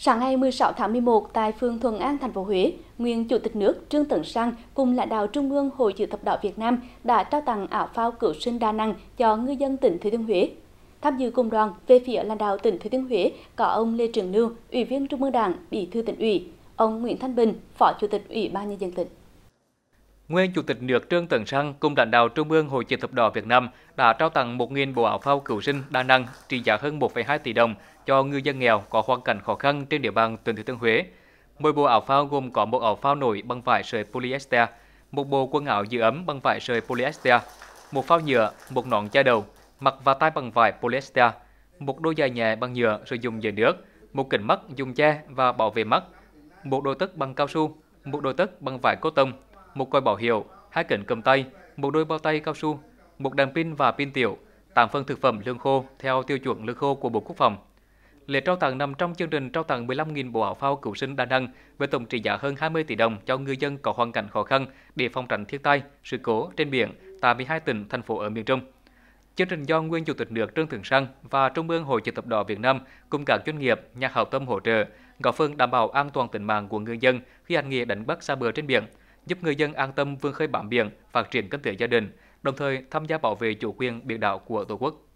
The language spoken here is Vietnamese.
Sáng ngày 16 tháng 11 tại phường Thuận An, thành phố Huế, nguyên Chủ tịch nước Trương Tấn Sang cùng lãnh đạo Trung ương Hội Chữ thập đỏ Việt Nam đã trao tặng ảo phao cứu sinh đa năng cho ngư dân tỉnh Thừa Thiên Huế. Tham dự cùng đoàn về phía lãnh đạo tỉnh Thừa Thiên Huế có ông Lê Trường Lưu, Ủy viên Trung ương Đảng, Bí thư tỉnh ủy, ông Nguyễn Thanh Bình, Phó Chủ tịch Ủy ban nhân dân tỉnh. Nguyên Chủ tịch nước Trương Tấn Sang cùng lãnh đạo Trung ương Hội Chữ thập đỏ Việt Nam đã trao tặng 1.000 bộ áo phao cứu sinh đa năng trị giá hơn 1,2 tỷ đồng cho ngư dân nghèo có hoàn cảnh khó khăn trên địa bàn tỉnh Thừa Thiên Huế. Mỗi bộ áo phao gồm có một áo phao nổi bằng vải sợi polyester, một bộ quần áo giữ ấm bằng vải sợi polyester, một phao nhựa, một nón che đầu, mặt và tay bằng vải polyester, một đôi giày nhẹ bằng nhựa sử dụng dưới nước, một kính mắt dùng che và bảo vệ mắt, một đôi tất bằng cao su, một đôi tất bằng vải cotton một còi bảo hiệu, hai kính cầm tay, một đôi bao tay cao su, một đèn pin và pin tiểu, tám phần thực phẩm lương khô theo tiêu chuẩn lương khô của Bộ Quốc phòng. Lễ trao tặng nằm trong chương trình trao tặng 15.000 bộ áo phao cứu sinh đa năng với tổng trị giá hơn 20 tỷ đồng cho ngư dân có hoàn cảnh khó khăn để phòng tránh thiên tai, sự cố trên biển tại 12 tỉnh, thành phố ở miền Trung. Chương trình do nguyên Chủ tịch nước Trương Thượng Sang và Trung ương Hội Chữ thập đỏ Việt Nam cùng các doanh nghiệp, nhà hảo tâm hỗ trợ, góp phần đảm bảo an toàn tính mạng của ngư dân khi hành nghề đánh bắt xa bờ trên biển – giúp người dân an tâm vươn khơi bám biển, phát triển kinh tế gia đình, đồng thời tham gia bảo vệ chủ quyền biển đảo của Tổ quốc.